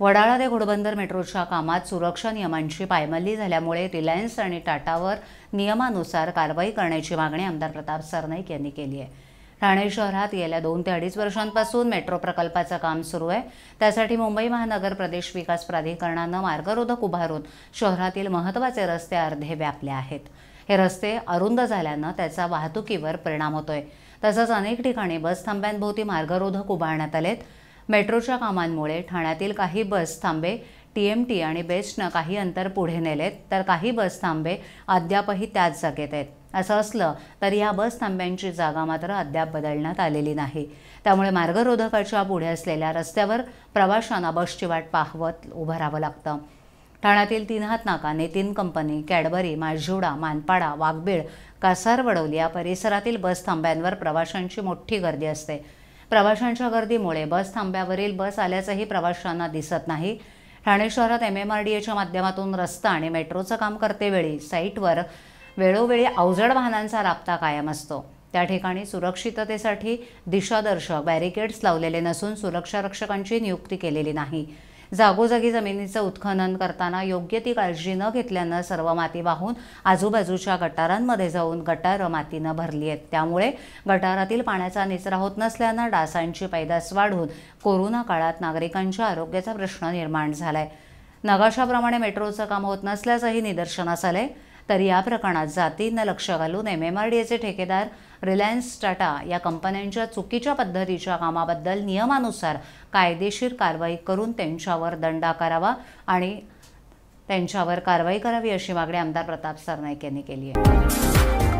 वडाळा ते घोडबंदर मेट्रोच्या कामात सुरक्षा नियमांची पायमल्ली झाल्यामुळे रिलायन्स आणि टाटावर नियमानुसार कारवाई करण्याची मागणी आमदार प्रताप सरनाईक यांनी केली आहे ठाणे शहरात गेल्या दोन ते अडीच वर्षांपासून मेट्रो प्रकल्पाचं काम सुरू आहे त्यासाठी मुंबई महानगर प्रदेश विकास प्राधिकरणानं मार्गरोधक उभारून शहरातील महत्त्वाचे रस्ते अर्धे व्यापले आहेत हे रस्ते अरुंद झाल्यानं त्याचा वाहतुकीवर परिणाम होतोय तसंच अनेक ठिकाणी बस थांब्यांभोवती मार्गरोधक उभारण्यात आलेत मेट्रोच्या कामांमुळे ठाण्यातील काही बस थांबे टी एम टी आणि बेस्टनं काही अंतर पुढे नेलेत तर काही बस थांबे अद्यापही त्याच जागेत आहेत असं असलं तर या बस थांब्यांची जागा मात्र अद्याप बदलण्यात आलेली नाही त्यामुळे मार्गरोधकाच्या पुढे असलेल्या रस्त्यावर प्रवाशांना बसची वाट पाहवत उभं राहावं लागतं ठाण्यातील तीन हात नाका नितीन कंपनी कॅडबरी माझिवडा मानपाडा वाघबीळ कासारवडवली या परिसरातील बस थांब्यांवर प्रवाशांची मोठी गर्दी असते प्रवाशांच्या गर्दीमुळे बस थांब्यावरील बस आल्याचंही प्रवाशांना दिसत नाही ठाणे शहरात एम एम आर डी एच्या माध्यमातून रस्ता आणि मेट्रोचं काम करतेवेळी साईटवर वेळोवेळी अवजड वाहनांचा राबता कायम असतो त्या ठिकाणी सुरक्षिततेसाठी दिशादर्शक बॅरिकेड्स लावलेले नसून सुरक्षा रक्षकांची नियुक्ती केलेली नाही जागोजागी जमिनीचं उत्खनन करताना योग्य ती काळजी न घेतल्यानं सर्व माती वाहून आजूबाजूच्या गटारांमध्ये जाऊन गटारं मातीनं भरली आहेत त्यामुळे गटारातील पाण्याचा निचरा होत नसल्यानं डासांची पैदास वाढून कोरोना काळात नागरिकांच्या आरोग्याचा प्रश्न निर्माण झाला आहे नगाशाप्रमाणे मेट्रोचं काम होत नसल्याचंही निदर्शनास आलंय तर या प्रकरणात जातींना लक्ष घालून एम एम आर डी ठेकेदार रिलायन्स टाटा या कंपन्यांच्या चुकीच्या पद्धतीच्या कामाबद्दल नियमानुसार कायदेशीर कारवाई करून त्यांच्यावर दंडा करावा आणि त्यांच्यावर कारवाई करावी अशी मागणी आमदार प्रताप सरनाईक यांनी केली आहे